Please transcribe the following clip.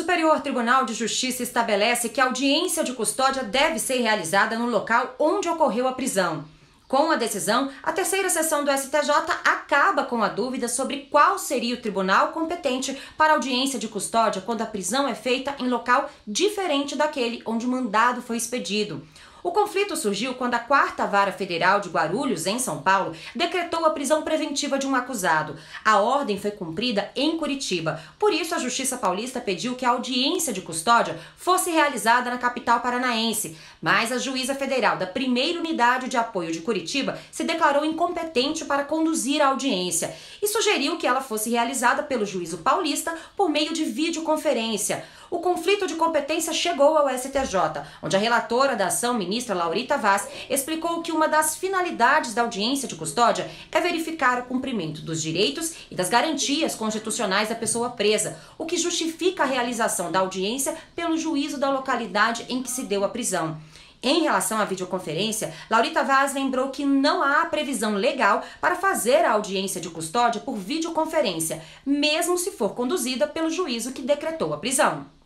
Superior Tribunal de Justiça estabelece que a audiência de custódia deve ser realizada no local onde ocorreu a prisão. Com a decisão, a terceira sessão do STJ acaba com a dúvida sobre qual seria o tribunal competente para audiência de custódia quando a prisão é feita em local diferente daquele onde o mandado foi expedido. O conflito surgiu quando a Quarta Vara Federal de Guarulhos, em São Paulo, decretou a prisão preventiva de um acusado. A ordem foi cumprida em Curitiba. Por isso, a Justiça Paulista pediu que a audiência de custódia fosse realizada na capital paranaense. Mas a juíza federal da primeira unidade de apoio de Curitiba se declarou incompetente para conduzir a audiência e sugeriu que ela fosse realizada pelo juízo paulista por meio de videoconferência. O conflito de competência chegou ao STJ, onde a relatora da ação, ministra Laurita Vaz explicou que uma das finalidades da audiência de custódia é verificar o cumprimento dos direitos e das garantias constitucionais da pessoa presa, o que justifica a realização da audiência pelo juízo da localidade em que se deu a prisão. Em relação à videoconferência, Laurita Vaz lembrou que não há previsão legal para fazer a audiência de custódia por videoconferência, mesmo se for conduzida pelo juízo que decretou a prisão.